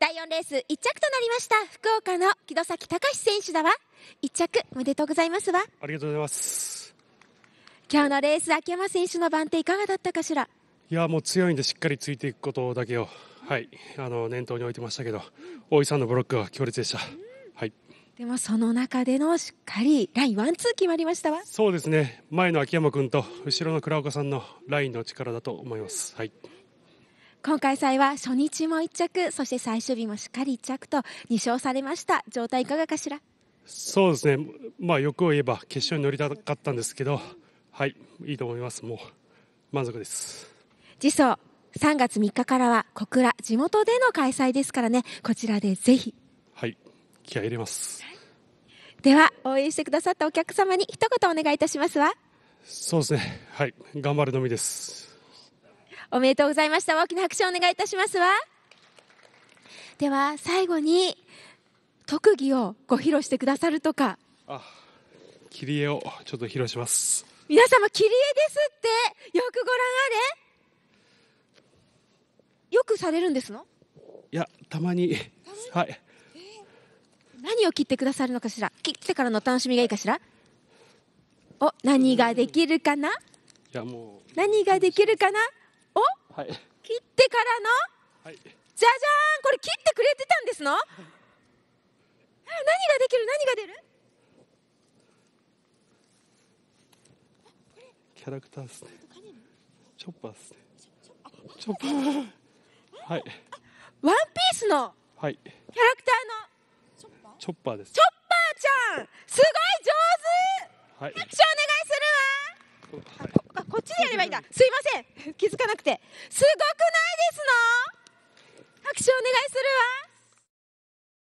第4レース1着となりました福岡の木戸崎隆選手だわ1着おめでとうございますわありがとうございます今日のレース秋山選手の番手いかがだったかしらいやもう強いんでしっかりついていくことだけを、はい、あの念頭に置いてましたけど、大井さんのブロックは強烈でした、はい、でもその中でのしっかりラインワンツー決まりましたわそうですね前の秋山君と後ろの倉岡さんのラインの力だと思います。はい今回祭は初日も1着そして最終日もしっかり1着と2勝されました状態いかがかしらそうですねまあ欲を言えば決勝に乗りたかったんですけどはいいいと思いますもう満足です次走3月3日からは小倉地元での開催ですからねこちらでぜひはい気合入れます、では応援してくださったお客様に一言お願いいたしますわそうですねはい頑張るのみですおめでとうございました。大きな拍手をお願いいたしますわ。では、最後に、特技をご披露してくださるとか。あ、切り絵をちょっと披露します。皆様、切り絵ですって、よくご覧あれ。よくされるんですのいや、たまに。はい。何を切ってくださるのかしら切ってからの楽しみがいいかしらお何ができるかないやもう何ができるかなはい、切ってからの、はい、じゃじゃーんこれ切ってくれてたんですの何ができる何が出るキャラクターですねチョッパーですねチョッパーはいワンピースのキャラクターのチョッパーですチョッパーちゃんすごい上手、はい、拍手ちでやればいいんだすいません気づかなくてすごくないですの拍手お願い